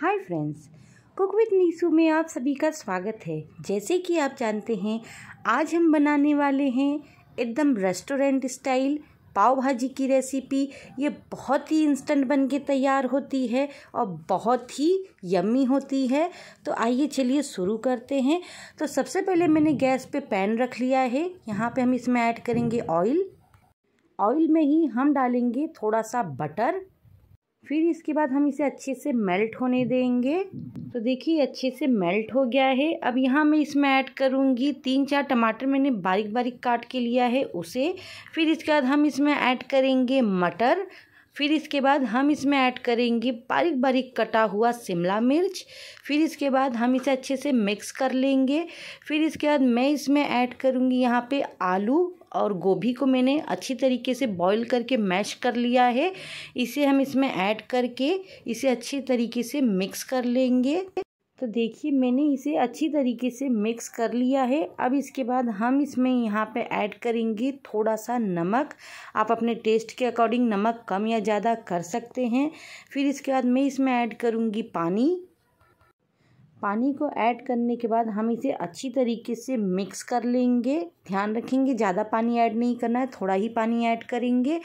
hi friends cook with Nisu में आप सभी का स्वागत है जैसे कि आप जानते हैं आज हम बनाने वाले हैं एकदम रेस्टोरेंट स्टाइल पाव भाजी की रेसिपी ये बहुत ही इंस्टेंट बन के तैयार होती है और बहुत ही यम्मी होती है तो आइए चलिए शुरू करते हैं तो सबसे पहले मैंने गैस पे पैन रख लिया है यहाँ पे हम इसमें ऐड करेंगे ऑयल ऑयल में ही हम डालेंगे थोड़ा सा बटर फिर इसके बाद हम इसे अच्छे से मेल्ट होने देंगे तो देखिए अच्छे से मेल्ट हो गया है अब यहाँ मैं इसमें ऐड करूँगी तीन चार टमाटर मैंने बारीक बारीक काट के लिया है उसे फिर इसके बाद हम इसमें ऐड करेंगे मटर फिर इसके बाद हम इसमें ऐड करेंगे बारीक बारीक कटा हुआ शिमला मिर्च फिर इसके बाद हम इसे अच्छे से मिक्स कर लेंगे फिर इसके बाद मैं इसमें ऐड करूँगी यहाँ पे आलू और गोभी को मैंने अच्छी तरीके से बॉईल करके मैश कर लिया है इसे हम इसमें ऐड करके इसे अच्छी तरीके से मिक्स कर लेंगे तो देखिए मैंने इसे अच्छी तरीके से मिक्स कर लिया है अब इसके बाद हम इसमें यहाँ पे ऐड करेंगे थोड़ा सा नमक आप अपने टेस्ट के अकॉर्डिंग नमक कम या ज़्यादा कर सकते हैं फिर इसके बाद मैं इसमें ऐड करूँगी पानी पानी को ऐड करने के बाद हम इसे अच्छी तरीके से मिक्स कर लेंगे ध्यान रखेंगे ज़्यादा पानी ऐड नहीं करना है थोड़ा ही पानी ऐड करेंगे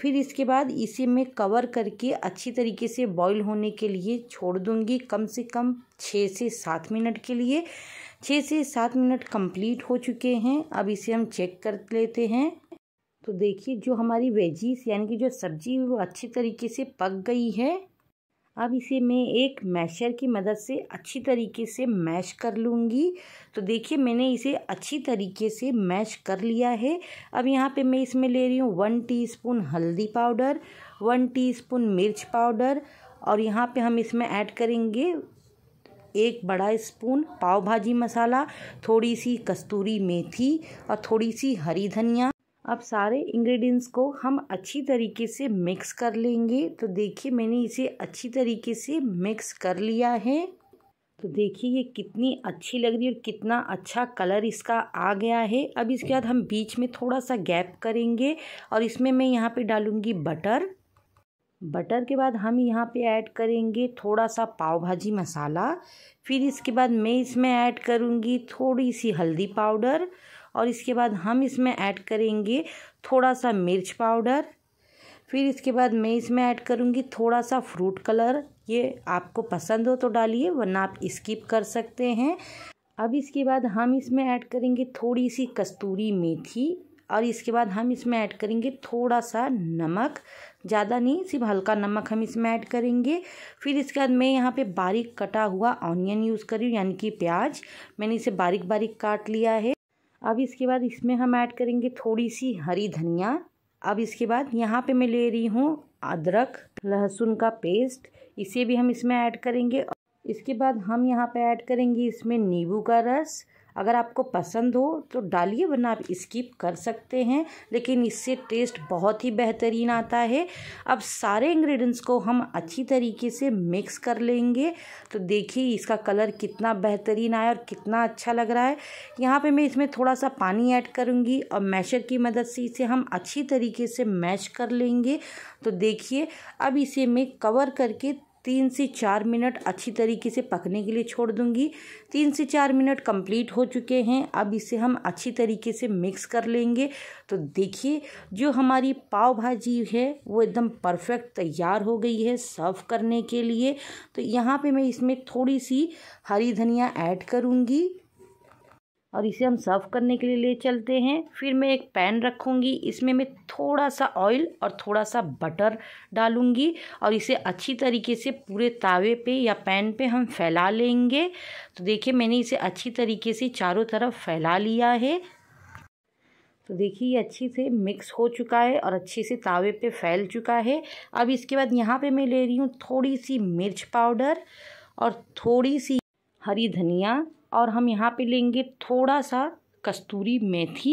फिर इसके बाद इसे मैं कवर करके अच्छी तरीके से बॉईल होने के लिए छोड़ दूँगी कम से कम छः से सात मिनट के लिए छः से सात मिनट कंप्लीट हो चुके हैं अब इसे हम चेक कर लेते हैं तो देखिए जो हमारी वेजीज यानी कि जो सब्जी वो अच्छी तरीके से पक गई है अब इसे मैं एक मैशर की मदद से अच्छी तरीके से मैश कर लूँगी तो देखिए मैंने इसे अच्छी तरीके से मैश कर लिया है अब यहाँ पे मैं इसमें ले रही हूँ वन टीस्पून हल्दी पाउडर वन टीस्पून मिर्च पाउडर और यहाँ पे हम इसमें ऐड करेंगे एक बड़ा स्पून पाव भाजी मसाला थोड़ी सी कस्तूरी मेथी और थोड़ी सी हरी धनिया अब सारे इंग्रेडिएंट्स को हम अच्छी तरीके से मिक्स कर लेंगे तो देखिए मैंने इसे अच्छी तरीके से मिक्स कर लिया है तो देखिए ये कितनी अच्छी लग रही है और कितना अच्छा कलर इसका आ गया है अब इसके बाद हम बीच में थोड़ा सा गैप करेंगे और इसमें मैं यहाँ पे डालूँगी बटर बटर के बाद हम यहाँ पे ऐड करेंगे थोड़ा सा पाव भाजी मसाला फिर इसके बाद मैं इसमें ऐड करूँगी थोड़ी सी हल्दी पाउडर और इसके बाद हम इसमें ऐड करेंगे थोड़ा सा मिर्च पाउडर फिर इसके बाद मैं इसमें ऐड करूँगी थोड़ा सा फ्रूट कलर ये आपको पसंद हो तो डालिए वरना आप स्किप कर सकते हैं अब इसके बाद हम इसमें ऐड करेंगे थोड़ी सी कस्तूरी मेथी और इसके बाद हम इसमें ऐड करेंगे थोड़ा सा नमक ज़्यादा नहीं सिर्फ हल्का नमक हम इसमें ऐड करेंगे फिर इसके बाद मैं यहाँ पे बारीक कटा हुआ ऑनियन यूज़ करी हूँ यानी कि प्याज मैंने इसे बारीक बारीक काट लिया है अब इसके बाद इसमें हम ऐड करेंगे थोड़ी सी हरी धनिया अब इसके बाद यहाँ पे मैं ले रही हूँ अदरक लहसुन का पेस्ट इसे भी हम इसमें ऐड करेंगे इसके बाद हम यहाँ पे ऐड करेंगे इसमें नींबू का रस अगर आपको पसंद हो तो डालिए वरना आप स्किप कर सकते हैं लेकिन इससे टेस्ट बहुत ही बेहतरीन आता है अब सारे इंग्रेडिएंट्स को हम अच्छी तरीके से मिक्स कर लेंगे तो देखिए इसका कलर कितना बेहतरीन आया और कितना अच्छा लग रहा है यहाँ पे मैं इसमें थोड़ा सा पानी ऐड करूँगी और मैशर की मदद से इसे हम अच्छी तरीके से मैश कर लेंगे तो देखिए अब इसे मैं कवर करके तीन से चार मिनट अच्छी तरीके से पकने के लिए छोड़ दूंगी तीन से चार मिनट कंप्लीट हो चुके हैं अब इसे हम अच्छी तरीके से मिक्स कर लेंगे तो देखिए जो हमारी पाव भाजी है वो एकदम परफेक्ट तैयार हो गई है सर्व करने के लिए तो यहाँ पे मैं इसमें थोड़ी सी हरी धनिया ऐड करूँगी और इसे हम सर्व करने के लिए ले चलते हैं फिर मैं एक पैन रखूँगी इसमें मैं थोड़ा सा ऑयल और थोड़ा सा बटर डालूँगी और इसे अच्छी तरीके से पूरे तावे पे या पैन पे हम फैला लेंगे तो देखिए मैंने इसे अच्छी तरीके से चारों तरफ फैला लिया है तो देखिए ये अच्छी से मिक्स हो चुका है और अच्छे से तावे पर फैल चुका है अब इसके बाद यहाँ पर मैं ले रही हूँ थोड़ी सी मिर्च पाउडर और थोड़ी सी हरी धनिया और हम यहाँ पे लेंगे थोड़ा सा कस्तूरी मेथी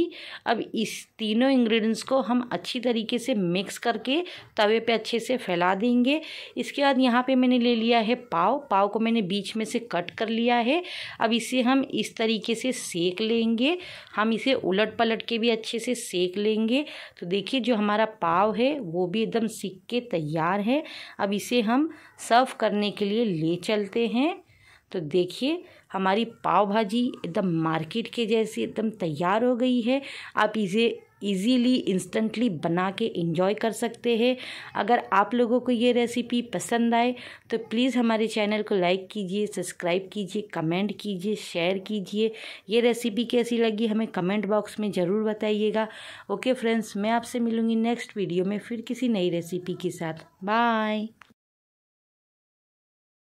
अब इस तीनों इंग्रेडिएंट्स को हम अच्छी तरीके से मिक्स करके तवे पे अच्छे से फैला देंगे इसके बाद यहाँ पे मैंने ले लिया है पाव पाव को मैंने बीच में से कट कर लिया है अब इसे हम इस तरीके से सेक लेंगे हम इसे उलट पलट के भी अच्छे से सेक लेंगे तो देखिए जो हमारा पाव है वो भी एकदम सीख के तैयार है अब इसे हम सर्व करने के लिए ले चलते हैं तो देखिए हमारी पाव भाजी एकदम मार्केट के जैसे एकदम तैयार हो गई है आप इसे इजीली इंस्टेंटली बना के इंजॉय कर सकते हैं अगर आप लोगों को ये रेसिपी पसंद आए तो प्लीज़ हमारे चैनल को लाइक कीजिए सब्सक्राइब कीजिए कमेंट कीजिए शेयर कीजिए ये रेसिपी कैसी लगी हमें कमेंट बॉक्स में ज़रूर बताइएगा ओके फ्रेंड्स मैं आपसे मिलूँगी नेक्स्ट वीडियो में फिर किसी नई रेसिपी के साथ बाय